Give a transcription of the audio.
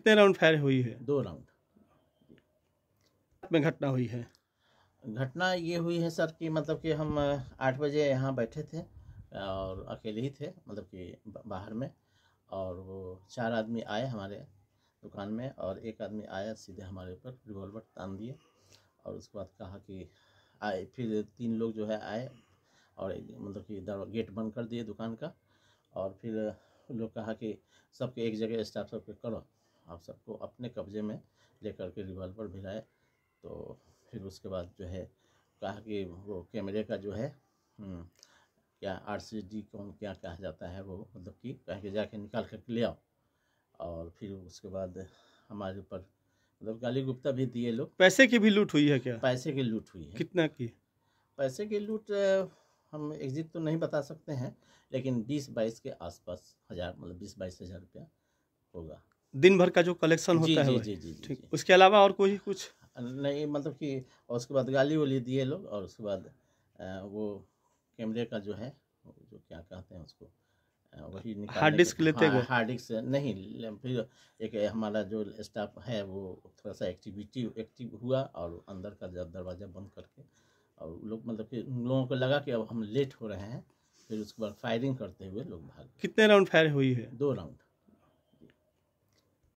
कितने round fire हुई है दो राउंड में घटना हुई है घटना ये हुई है सर कि मतलब कि हम आठ बजे यहाँ बैठे थे और अकेले ही थे मतलब कि बाहर में और वो चार आदमी आए हमारे दुकान में और एक आदमी आया सीधे हमारे ऊपर रिवॉल्वर तान दिए और उसके बाद कहा कि आए फिर तीन लोग जो है आए और मतलब कि गेट बंद कर दिए दुकान का और फिर लोग कहा कि सबके एक जगह स्टाफ सबके करो आप सबको अपने कब्जे में लेकर के रिवॉल्वर भिलाए तो फिर उसके बाद जो है कहा कि वो कैमरे का जो है हम्म, क्या आर सी डी कौन क्या कहा जाता है वो मतलब कि कह के जाके निकाल करके ले आओ और फिर उसके बाद हमारे ऊपर मतलब गाली गुप्ता भी दिए लोग पैसे की भी लूट हुई है क्या पैसे की लूट हुई है कितना की पैसे की लूट हम एग्जिट तो नहीं बता सकते हैं लेकिन बीस बाईस के आसपास हज़ार मतलब बीस बाईस हज़ार रुपया होगा दिन भर का जो कलेक्शन होता जी, है जी, जी, जी, ठीक उसके अलावा और कोई कुछ नहीं मतलब कि और उसके बाद गाली वाली दिए लोग और उसके बाद वो कैमरे का जो है जो क्या कहते हैं उसको वही हार्ड डिस्क लेते हाँ, हार्ड डिस्क नहीं फिर एक हमारा जो स्टाफ है वो थोड़ा सा एक्टिविटी एक्टिव हुआ और अंदर का जब दरवाज़ा बंद करके और लोग मतलब कि उन लोगों को लगा कि अब हम लेट हो रहे हैं फिर उसके बाद फायरिंग करते हुए लोग भाग कितने राउंड फायर हुई है दो राउंड